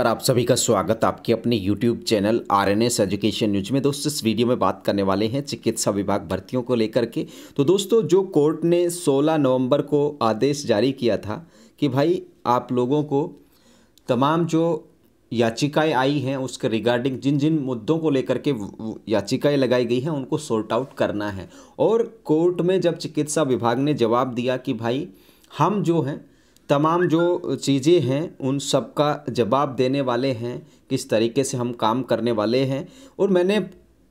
sir आप सभी का स्वागत आपके अपने YouTube channel R N S education news में दोस्तों इस वीडियो में बात करने वाले हैं चिकित्सा विभाग भर्तियों को लेकर के तो दोस्तों जो कोर्ट ने 16 नवंबर को आदेश जारी किया था कि भाई आप लोगों को तमाम जो याचिकाएं आई हैं उसके रिगार्डिंग जिन जिन मुद्दों को लेकर के याचिकाएं लगाई गई हैं उनको सॉर्ट आउट करना है और कोर्ट में जब चिकित्सा विभाग ने जवाब दिया कि भाई हम जो हैं तमाम जो चीज़ें हैं उन सब का जवाब देने वाले हैं किस तरीके से हम काम करने वाले हैं और मैंने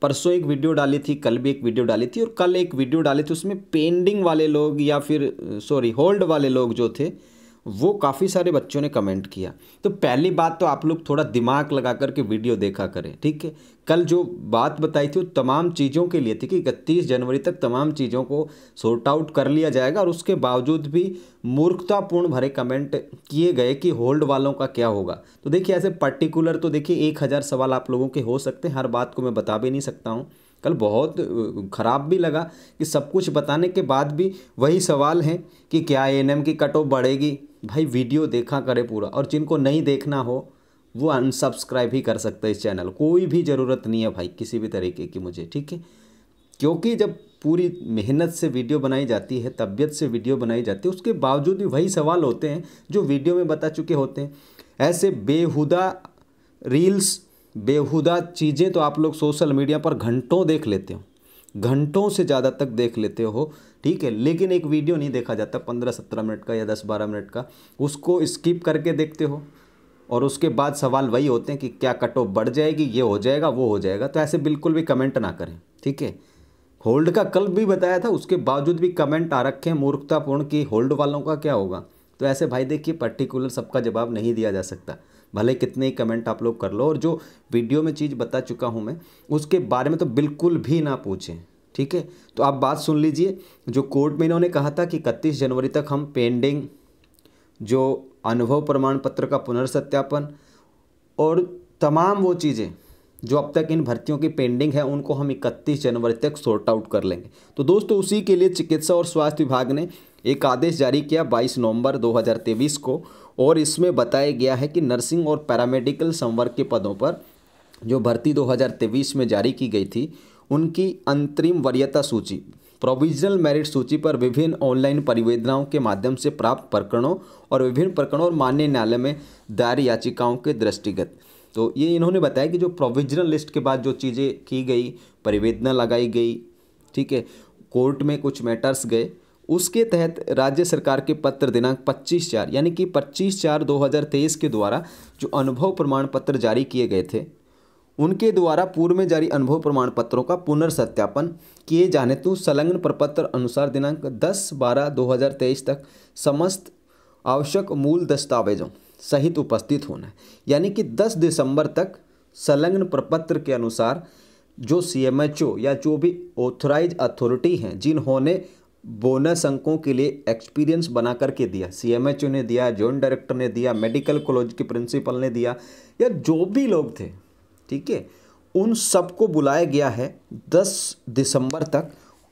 परसों एक वीडियो डाली थी कल भी एक वीडियो डाली थी और कल एक वीडियो डाली थी उसमें पेंडिंग वाले लोग या फिर सॉरी होल्ड वाले लोग जो थे वो काफ़ी सारे बच्चों ने कमेंट किया तो पहली बात तो आप लोग थोड़ा दिमाग लगा करके वीडियो देखा करें ठीक है कल जो बात बताई थी वो तमाम चीज़ों के लिए थी कि इकतीस जनवरी तक तमाम चीज़ों को सॉर्ट आउट कर लिया जाएगा और उसके बावजूद भी मूर्खतापूर्ण भरे कमेंट किए गए कि होल्ड वालों का क्या होगा तो देखिए ऐसे पर्टिकुलर तो देखिए एक हज़ार सवाल आप लोगों के हो सकते हैं हर बात को मैं बता भी नहीं सकता हूँ कल बहुत ख़राब भी लगा कि सब कुछ बताने के बाद भी वही सवाल हैं कि क्या ए की कट ऑफ बढ़ेगी भाई वीडियो देखा करे पूरा और जिनको नहीं देखना हो वो अनसब्सक्राइब ही कर सकते हैं इस चैनल कोई भी ज़रूरत नहीं है भाई किसी भी तरीके की मुझे ठीक है क्योंकि जब पूरी मेहनत से वीडियो बनाई जाती है तबीयत से वीडियो बनाई जाती है उसके बावजूद भी वही सवाल होते हैं जो वीडियो में बता चुके होते हैं ऐसे बेहुदा रील्स बेहुदा चीज़ें तो आप लोग सोशल मीडिया पर घंटों देख लेते हो घंटों से ज़्यादा तक देख लेते हो ठीक है लेकिन एक वीडियो नहीं देखा जाता पंद्रह सत्रह मिनट का या दस बारह मिनट का उसको स्किप करके देखते हो और उसके बाद सवाल वही होते हैं कि क्या कट ऑफ बढ़ जाएगी ये हो जाएगा वो हो जाएगा तो ऐसे बिल्कुल भी कमेंट ना करें ठीक है होल्ड का कल भी बताया था उसके बावजूद भी कमेंट आ रखे हैं मूर्खतापूर्ण कि होल्ड वालों का क्या होगा तो ऐसे भाई देखिए पर्टिकुलर सबका जवाब नहीं दिया जा सकता भले कितने ही कमेंट आप लोग कर लो और जो वीडियो में चीज़ बता चुका हूँ मैं उसके बारे में तो बिल्कुल भी ना पूछें ठीक है तो आप बात सुन लीजिए जो कोर्ट में इन्होंने कहा था कि इकतीस जनवरी तक हम पेंडिंग जो अनुभव प्रमाण पत्र का पुनर्सत्यापन और तमाम वो चीज़ें जो अब तक इन भर्तियों की पेंडिंग है उनको हम 31 जनवरी तक सॉर्ट आउट कर लेंगे तो दोस्तों उसी के लिए चिकित्सा और स्वास्थ्य विभाग ने एक आदेश जारी किया 22 नवंबर 2023 को और इसमें बताया गया है कि नर्सिंग और पैरामेडिकल संवर्ग के पदों पर जो भर्ती 2023 में जारी की गई थी उनकी अंतरिम वरीयता सूची प्रोविजनल मेरिट सूची पर विभिन्न ऑनलाइन परिवेदनाओं के माध्यम से प्राप्त प्रकरणों और विभिन्न प्रकरणों और मान्य न्यायालय में दायर याचिकाओं के दृष्टिगत तो ये इन्होंने बताया कि जो प्रोविजनल लिस्ट के बाद जो चीज़ें की गई परिवेदना लगाई गई ठीक है कोर्ट में कुछ मैटर्स गए उसके तहत राज्य सरकार के पत्र दिनांक 25 चार यानी कि 25 चार 2023 के द्वारा जो अनुभव प्रमाण पत्र जारी किए गए थे उनके द्वारा पूर्व में जारी अनुभव प्रमाण पत्रों का पुनर्सत्यापन किए जाने तो संलग्न प्रपत्र अनुसार दिनांक 10 बारह 2023 तक समस्त आवश्यक मूल दस्तावेजों सहित उपस्थित होना यानी कि 10 दिसंबर तक संलग्न प्रपत्र के अनुसार जो सी या जो भी ऑथराइज अथॉरिटी हैं जिन्होंने बोनस अंकों के लिए एक्सपीरियंस बना करके दिया सीएमएचओ ने दिया जॉइंट डायरेक्टर ने दिया मेडिकल कॉलेज के प्रिंसिपल ने दिया या जो भी लोग थे ठीक है उन सबको बुलाया गया है 10 दिसंबर तक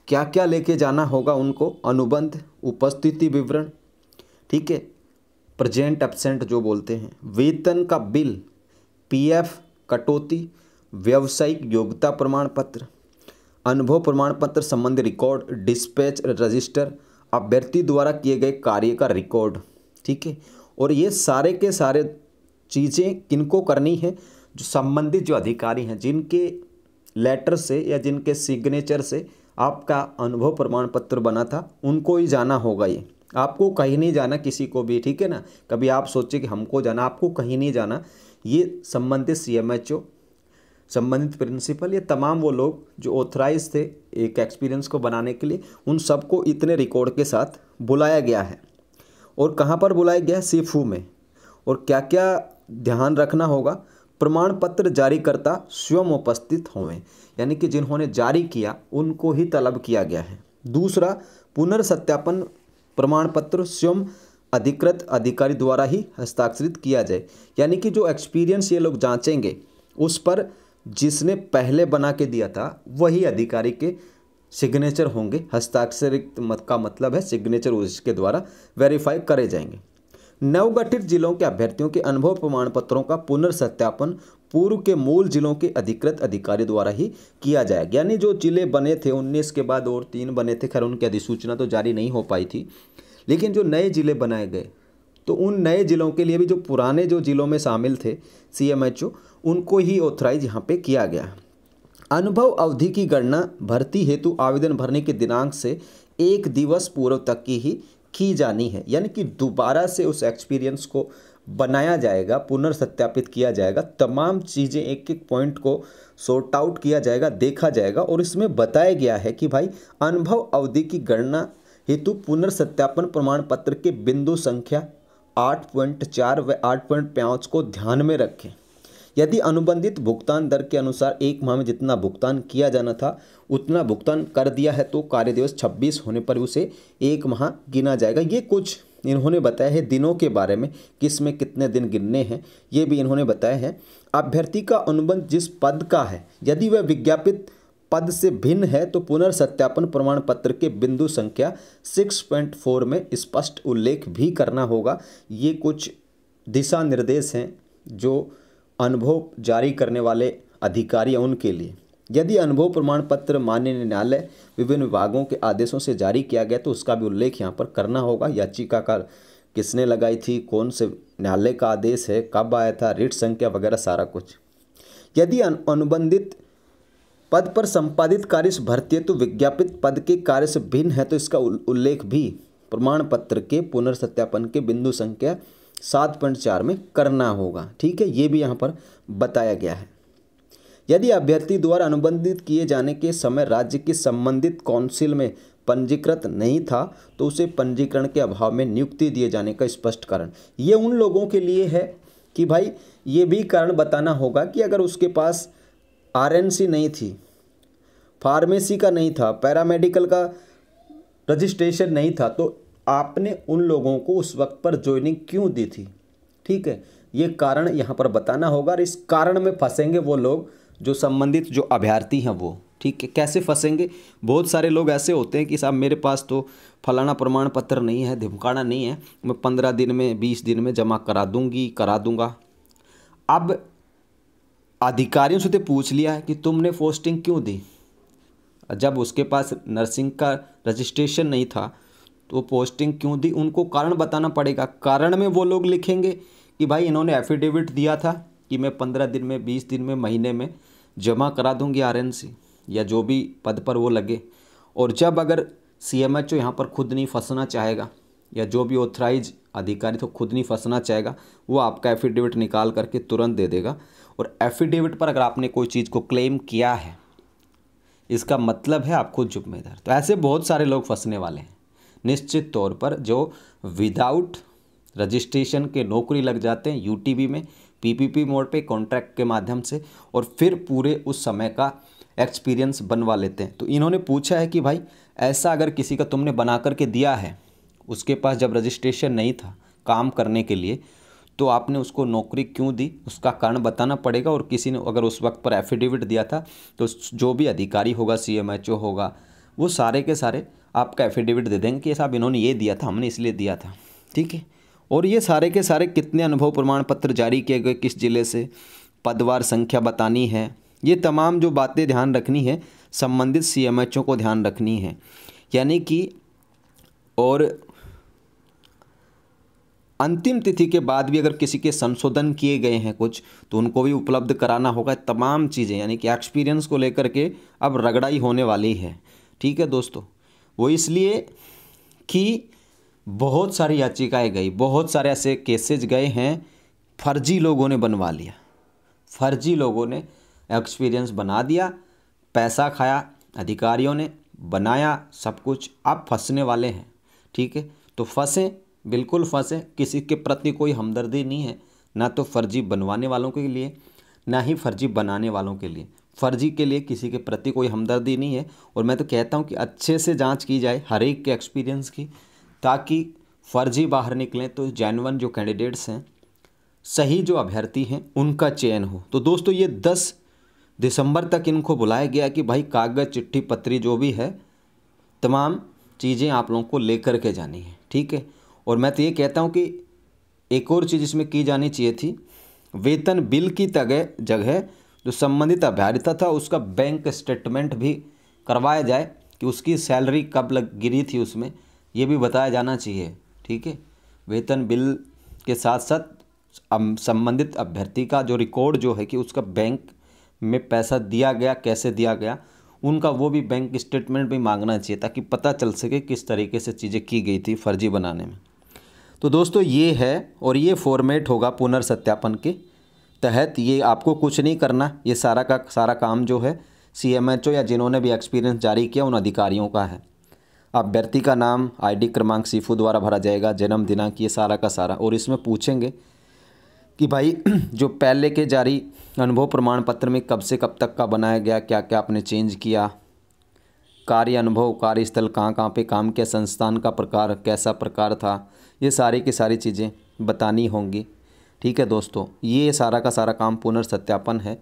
क्या क्या लेके जाना होगा उनको अनुबंध उपस्थिति विवरण ठीक है प्रेजेंट एबसेंट जो बोलते हैं वेतन का बिल पीएफ कटौती व्यावसायिक योग्यता प्रमाण पत्र अनुभव प्रमाण पत्र संबंधी रिकॉर्ड डिस्पैच रजिस्टर अभ्यर्थी द्वारा किए गए कार्य का रिकॉर्ड ठीक है और ये सारे के सारे चीज़ें किनको करनी है जो संबंधित जो अधिकारी हैं जिनके लेटर से या जिनके सिग्नेचर से आपका अनुभव प्रमाण पत्र बना था उनको ही जाना होगा ये आपको कहीं नहीं जाना किसी को भी ठीक है ना कभी आप सोचे कि हमको जाना आपको कहीं नहीं जाना ये संबंधित सी एम एच ओ संबंधित प्रिंसिपल ये तमाम वो लोग जो ऑथराइज थे एक एक्सपीरियंस को बनाने के लिए उन सबको इतने रिकॉर्ड के साथ बुलाया गया है और कहाँ पर बुलाया गया है सीफू में और क्या क्या ध्यान रखना होगा प्रमाण पत्र जारी करता स्वयं उपस्थित होवें यानी कि जिन्होंने जारी किया उनको ही तलब किया गया है दूसरा पुनर्सत्यापन प्रमाण पत्र स्वयं अधिकृत अधिकारी द्वारा ही हस्ताक्षरित किया जाए यानी कि जो एक्सपीरियंस ये लोग जांचेंगे उस पर जिसने पहले बना के दिया था वही अधिकारी के सिग्नेचर होंगे हस्ताक्षरित मत का मतलब है सिग्नेचर उसके द्वारा वेरीफाई करे जाएंगे नवगठित जिलों के अभ्यर्थियों के अनुभव प्रमाण पत्रों का पुनर्सत्यापन पूर्व के मूल जिलों के अधिकृत अधिकारी द्वारा ही किया जाएगा यानी जो जिले बने थे उन्नीस के बाद और तीन बने थे खैर उनकी अधिसूचना तो जारी नहीं हो पाई थी लेकिन जो नए जिले बनाए गए तो उन नए जिलों के लिए भी जो पुराने जो जिलों में शामिल थे सी उनको ही ऑथराइज यहाँ पे किया गया अनुभव अवधि की गणना भर्ती हेतु आवेदन भरने के दिनांक से एक दिवस पूर्व तक की ही की जानी है यानी कि दोबारा से उस एक्सपीरियंस को बनाया जाएगा पुनर्सत्यापित किया जाएगा तमाम चीज़ें एक एक पॉइंट को सॉर्ट आउट किया जाएगा देखा जाएगा और इसमें बताया गया है कि भाई अनुभव अवधि की गणना हेतु पुनर्सत्यापन प्रमाण पत्र के बिंदु संख्या आठ पॉइंट चार व आठ पॉइंट पाँच को ध्यान में रखें यदि अनुबंधित भुगतान दर के अनुसार एक माह में जितना भुगतान किया जाना था उतना भुगतान कर दिया है तो कार्य दिवस छब्बीस होने पर उसे एक माह गिना जाएगा ये कुछ इन्होंने बताया है दिनों के बारे में किस में कितने दिन गिनने हैं ये भी इन्होंने बताया है अभ्यर्थी का अनुबंध जिस पद का है यदि वह विज्ञापित पद से भिन्न है तो पुनर्सत्यापन प्रमाण पत्र के बिंदु संख्या 6.4 में स्पष्ट उल्लेख भी करना होगा ये कुछ दिशा निर्देश हैं जो अनुभव जारी करने वाले अधिकारी उनके लिए यदि अनुभव प्रमाण पत्र मान्य न्यायालय विभिन्न विभागों के आदेशों से जारी किया गया तो उसका भी उल्लेख यहाँ पर करना होगा याचिकाकार किसने लगाई थी कौन से न्यायालय का आदेश है कब आया था रिट संख्या वगैरह सारा कुछ यदि अनुबंधित पद पर संपादित कार्य से भर्ती है तो विज्ञापित पद के कार्य से भिन्न है तो इसका उल्लेख भी प्रमाण पत्र के पुनर्सत्यापन के बिंदु संख्या सात पॉइंट चार में करना होगा ठीक है ये भी यहाँ पर बताया गया है यदि अभ्यर्थी द्वारा अनुबंधित किए जाने के समय राज्य की संबंधित काउंसिल में पंजीकृत नहीं था तो उसे पंजीकरण के अभाव में नियुक्ति दिए जाने का स्पष्ट कारण ये उन लोगों के लिए है कि भाई ये भी कारण बताना होगा कि अगर उसके पास आर नहीं थी फार्मेसी का नहीं था पैरामेडिकल का रजिस्ट्रेशन नहीं था तो आपने उन लोगों को उस वक्त पर ज्वाइनिंग क्यों दी थी ठीक है ये कारण यहाँ पर बताना होगा और इस कारण में फंसेंगे वो लोग जो संबंधित जो अभ्यर्थी हैं वो ठीक है कैसे फंसेंगे बहुत सारे लोग ऐसे होते हैं कि साहब मेरे पास तो फलाना प्रमाण पत्र नहीं है धमकाना नहीं है मैं पंद्रह दिन में बीस दिन में जमा करा दूंगी करा दूंगा अब अधिकारियों से तो पूछ लिया है कि तुमने पोस्टिंग क्यों दी जब उसके पास नर्सिंग का रजिस्ट्रेशन नहीं था तो पोस्टिंग क्यों दी उनको कारण बताना पड़ेगा कारण में वो लोग लिखेंगे कि भाई इन्होंने एफिडेविट दिया था कि मैं पंद्रह दिन में बीस दिन में महीने में जमा करा दूंगी आर या जो भी पद पर वो लगे और जब अगर सी एम एच ओ यहाँ पर खुद नहीं फंसना चाहेगा या जो भी ऑथराइज अधिकारी तो खुद नहीं फंसना चाहेगा वो आपका एफिडेविट निकाल करके तुरंत दे देगा और एफिडेविट पर अगर आपने कोई चीज़ को क्लेम किया है इसका मतलब है आप खुद जिम्मेदार तो ऐसे बहुत सारे लोग फंसने वाले हैं निश्चित तौर पर जो विदाउट रजिस्ट्रेशन के नौकरी लग जाते हैं यूटीबी में पीपीपी मोड पे कॉन्ट्रैक्ट के माध्यम से और फिर पूरे उस समय का एक्सपीरियंस बनवा लेते हैं तो इन्होंने पूछा है कि भाई ऐसा अगर किसी का तुमने बना करके दिया है उसके पास जब रजिस्ट्रेशन नहीं था काम करने के लिए तो आपने उसको नौकरी क्यों दी उसका कारण बताना पड़ेगा और किसी ने अगर उस वक्त पर एफिडेविट दिया था तो जो भी अधिकारी होगा सी होगा वो सारे के सारे आपका एफिडेविट दे देंगे कि साहब इन्होंने ये दिया था हमने इसलिए दिया था ठीक है और ये सारे के सारे कितने अनुभव प्रमाण पत्र जारी किए गए किस जिले से पदवार संख्या बतानी है ये तमाम जो बातें ध्यान रखनी है संबंधित सी एम एच ओ को ध्यान रखनी है यानी कि और अंतिम तिथि के बाद भी अगर किसी के संशोधन किए गए हैं कुछ तो उनको भी उपलब्ध कराना होगा तमाम चीज़ें यानी कि एक्सपीरियंस को लेकर के अब रगड़ाई होने वाली है ठीक है दोस्तों वो इसलिए कि बहुत सारी याचिकाएं गई बहुत सारे ऐसे केसेज गए हैं फर्जी लोगों ने बनवा लिया फर्जी लोगों ने एक्सपीरियंस बना दिया पैसा खाया अधिकारियों ने बनाया सब कुछ आप फंसने वाले हैं ठीक है तो फंसे बिल्कुल फंसे किसी के प्रति कोई हमदर्दी नहीं है ना तो फर्जी बनवाने वालों के लिए ना ही फर्जी बनाने वालों के लिए फर्जी के लिए किसी के प्रति कोई हमदर्दी नहीं है और मैं तो कहता हूँ कि अच्छे से जाँच की जाए हर एक के एक्सपीरियंस की ताकि फर्जी बाहर निकलें तो जैनवन जो कैंडिडेट्स हैं सही जो अभ्यर्थी हैं उनका चयन हो तो दोस्तों ये दस दिसंबर तक इनको बुलाया गया कि भाई कागज़ चिट्ठी पत्री जो भी है तमाम चीज़ें आप लोगों को लेकर के जानी है ठीक है और मैं तो ये कहता हूँ कि एक और चीज़ इसमें की जानी चाहिए थी वेतन बिल की तगह जगह जो संबंधित अभ्यारिता था उसका बैंक स्टेटमेंट भी करवाया जाए कि उसकी सैलरी कब लग गिरी थी उसमें ये भी बताया जाना चाहिए ठीक है वेतन बिल के साथ साथ संबंधित अभ्यर्थी का जो रिकॉर्ड जो है कि उसका बैंक में पैसा दिया गया कैसे दिया गया उनका वो भी बैंक स्टेटमेंट भी मांगना चाहिए ताकि पता चल सके किस तरीके से चीज़ें की गई थी फर्जी बनाने में तो दोस्तों ये है और ये फॉर्मेट होगा पुनर्सत्यापन के तहत ये आपको कुछ नहीं करना ये सारा का सारा काम जो है सी या जिन्होंने भी एक्सपीरियंस जारी किया उन अधिकारियों का है अभ्यर्थी का नाम आईडी क्रमांक सीफू द्वारा भरा जाएगा जन्म दिनांक ये सारा का सारा और इसमें पूछेंगे कि भाई जो पहले के जारी अनुभव प्रमाण पत्र में कब से कब तक का बनाया गया क्या क्या आपने चेंज किया कार्य अनुभव कार्यस्थल कहाँ कहाँ पे काम किया संस्थान का प्रकार कैसा प्रकार था ये सारी की सारी चीज़ें बतानी होंगी ठीक है दोस्तों ये सारा का सारा काम पुनर्सत्यापन है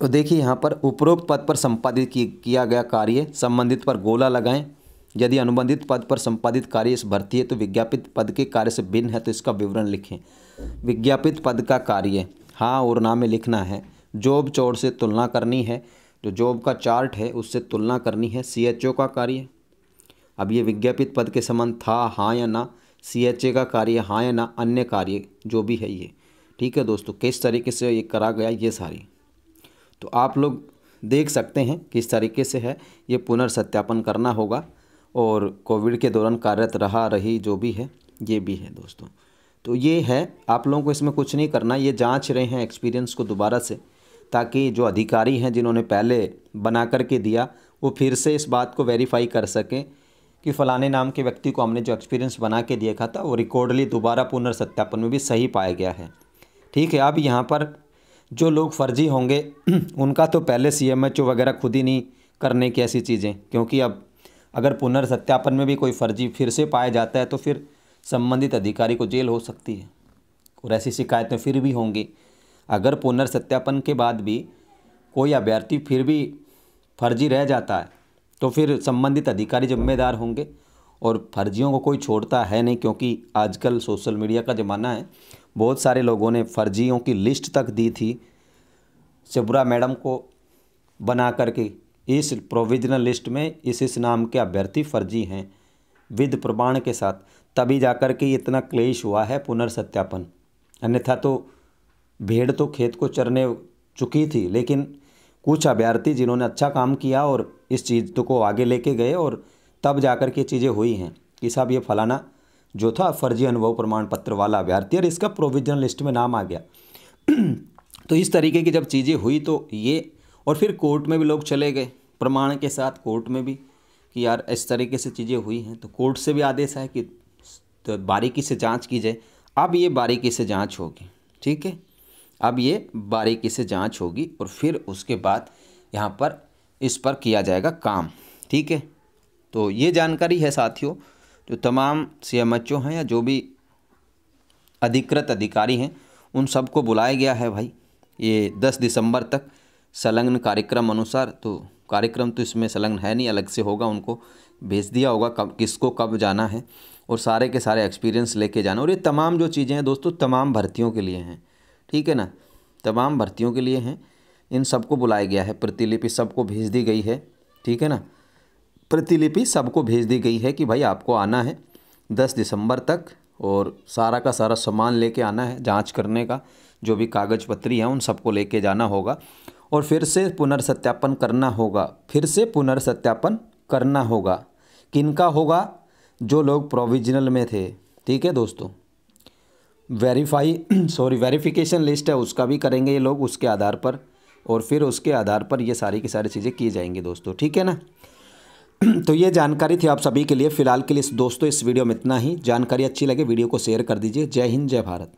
तो देखिए यहाँ पर उपरोक्त पद पर संपादित किया गया कार्य संबंधित पर गोला लगाएं यदि अनुबंधित पद पर संपादित कार्य इस भर्ती है तो विज्ञापित पद के कार्य से भिन्न है तो इसका विवरण लिखें विज्ञापित पद का कार्य हाँ और ना में लिखना है जॉब चोर से तुलना करनी है जो जॉब का चार्ट है उससे तुलना करनी है सी का कार्य अब ये विज्ञापित पद के संबंध था हाँ या ना सी एच ए का कार्य हाँ या ना अन्य कार्य जो भी है ये ठीक है दोस्तों किस तरीके से ये करा गया ये सारी तो आप लोग देख सकते हैं किस तरीके से है ये पुनर्सत्यापन करना होगा और कोविड के दौरान कार्यरत रहा रही जो भी है ये भी है दोस्तों तो ये है आप लोगों को इसमें कुछ नहीं करना ये जांच रहे हैं एक्सपीरियंस को दोबारा से ताकि जो अधिकारी हैं जिन्होंने पहले बना करके दिया वो फिर से इस बात को वेरीफाई कर सकें कि फ़लाने नाम के व्यक्ति को हमने जो एक्सपीरियंस बना के देखा था वो रिकॉर्डली दोबारा पुनर्सत्यापन में भी सही पाया गया है ठीक है अब यहाँ पर जो लोग फर्जी होंगे उनका तो पहले सी वगैरह खुद ही नहीं करने की ऐसी चीज़ें क्योंकि अब अगर पुनर्सत्यापन में भी कोई फर्जी फिर से पाया जाता है तो फिर संबंधित अधिकारी को जेल हो सकती है और ऐसी शिकायतें फिर भी होंगी अगर पुनर्सत्यापन के बाद भी कोई अभ्यर्थी फिर भी फर्जी रह जाता है तो फिर संबंधित अधिकारी जिम्मेदार होंगे और फर्जियों को कोई छोड़ता है नहीं क्योंकि आजकल सोशल मीडिया का ज़माना है बहुत सारे लोगों ने फर्जियों की लिस्ट तक दी थी शिवरा मैडम को बना करके इस प्रोविजनल लिस्ट में इस इस नाम के अभ्यर्थी फर्जी हैं विद प्रमाण के साथ तभी जाकर के इतना क्लेश हुआ है पुनर्सत्यापन अन्यथा तो भेड़ तो खेत को चरने चुकी थी लेकिन कुछ अभ्यर्थी जिन्होंने अच्छा काम किया और इस चीज़ को आगे लेके गए और तब जाकर के चीज़ें हुई हैं कि साहब ये फलाना जो था फर्जी अनुभव प्रमाण पत्र वाला अभ्यर्थी और इसका प्रोविजनल लिस्ट में नाम आ गया तो इस तरीके की जब चीज़ें हुई तो ये और फिर कोर्ट में भी लोग चले गए प्रमाण के साथ कोर्ट में भी कि यार इस तरीके से चीज़ें हुई हैं तो कोर्ट से भी आदेश है कि तो बारीकी से जांच की जाए अब ये बारीकी से जांच होगी ठीक है अब ये बारीकी से जांच होगी और फिर उसके बाद यहाँ पर इस पर किया जाएगा काम ठीक है तो ये जानकारी है साथियों जो तमाम सी एम एच ओ हैं या जो भी अधिकृत अधिकारी हैं उन सबको बुलाया गया है भाई ये दस दिसंबर तक संलग्न कार्यक्रम अनुसार तो कार्यक्रम तो इसमें संलग्न है नहीं अलग से होगा उनको भेज दिया होगा कब किसको कब जाना है और सारे के सारे एक्सपीरियंस लेके जाना और ये तमाम जो चीज़ें हैं दोस्तों तमाम भर्तियों के लिए हैं ठीक है ना तमाम भर्तियों के लिए हैं इन सबको बुलाया गया है प्रतिलिपि सबको भेज दी गई है ठीक है ना प्रतिलिपि सबको भेज दी गई है कि भाई आपको आना है दस दिसंबर तक और सारा का सारा सामान लेके आना है जांच करने का जो भी कागज पत्री हैं उन सबको लेके जाना होगा और फिर से पुनर्सत्यापन करना होगा फिर से पुनर्सत्यापन करना होगा किनका होगा जो लोग प्रोविजनल में थे ठीक है दोस्तों वेरीफाई सॉरी वेरिफिकेशन लिस्ट है उसका भी करेंगे ये लोग उसके आधार पर और फिर उसके आधार पर ये सारी की सारी चीज़ें की जाएंगी दोस्तों ठीक है ना तो ये जानकारी थी आप सभी के लिए फ़िलहाल के लिए दोस्तों इस वीडियो में इतना ही जानकारी अच्छी लगे वीडियो को शेयर कर दीजिए जय हिंद जय भारत